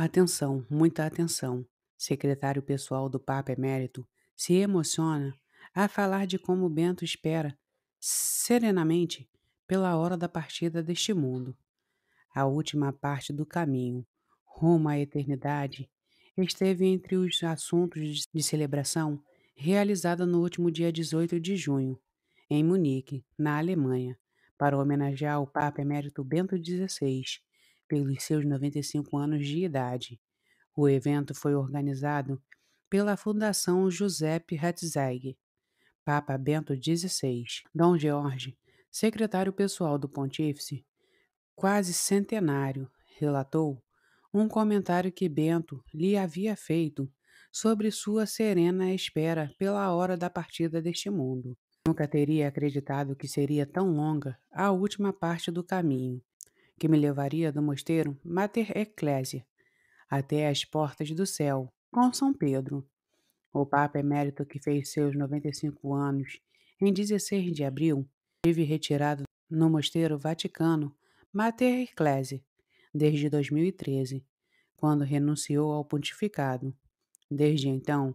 Atenção, muita atenção. Secretário pessoal do Papa Emérito se emociona a falar de como Bento espera, serenamente, pela hora da partida deste mundo. A última parte do caminho, rumo à eternidade, esteve entre os assuntos de celebração realizada no último dia 18 de junho, em Munique, na Alemanha, para homenagear o Papa Emérito Bento XVI, pelos seus 95 anos de idade. O evento foi organizado pela Fundação Giuseppe Ratzinger, Papa Bento XVI. Dom George, secretário pessoal do Pontífice, quase centenário, relatou um comentário que Bento lhe havia feito sobre sua serena espera pela hora da partida deste mundo. Nunca teria acreditado que seria tão longa a última parte do caminho que me levaria do mosteiro Mater Ecclesia até as portas do céu, com São Pedro. O Papa Emérito, que fez seus 95 anos em 16 de abril, vive retirado no Mosteiro Vaticano Mater Ecclesia desde 2013, quando renunciou ao pontificado. Desde então,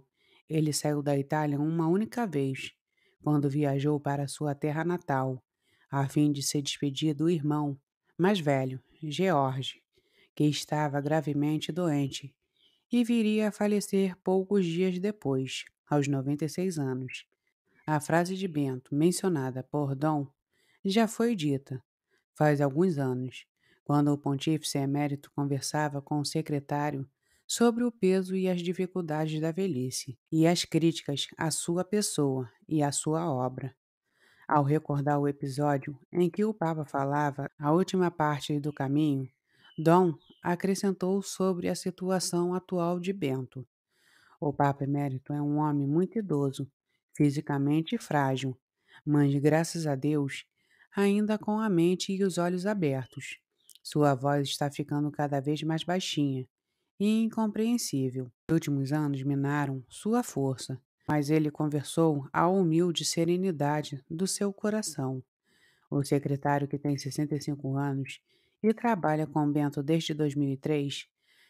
ele saiu da Itália uma única vez, quando viajou para sua terra natal, a fim de se despedir do irmão mais velho, George, que estava gravemente doente e viria a falecer poucos dias depois, aos 96 anos. A frase de Bento, mencionada por Dom, já foi dita faz alguns anos, quando o pontífice emérito conversava com o secretário sobre o peso e as dificuldades da velhice e as críticas à sua pessoa e à sua obra. Ao recordar o episódio em que o Papa falava a última parte do caminho, Dom acrescentou sobre a situação atual de Bento. O Papa Emérito é um homem muito idoso, fisicamente frágil, mas, graças a Deus, ainda com a mente e os olhos abertos. Sua voz está ficando cada vez mais baixinha e incompreensível. Os últimos anos minaram sua força, mas ele conversou à humilde serenidade do seu coração. O secretário, que tem 65 anos e trabalha com Bento desde 2003,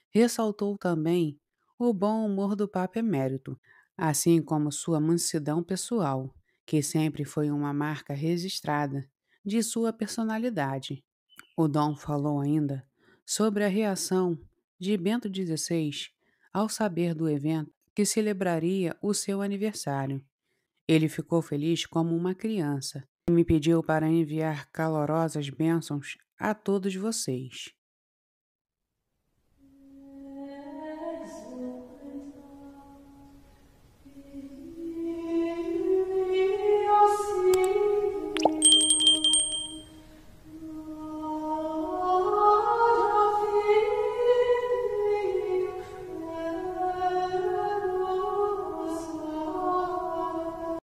ressaltou também o bom humor do Papa Emérito, assim como sua mansidão pessoal, que sempre foi uma marca registrada de sua personalidade. O Dom falou ainda sobre a reação de Bento XVI ao saber do evento que celebraria o seu aniversário. Ele ficou feliz como uma criança e me pediu para enviar calorosas bênçãos a todos vocês.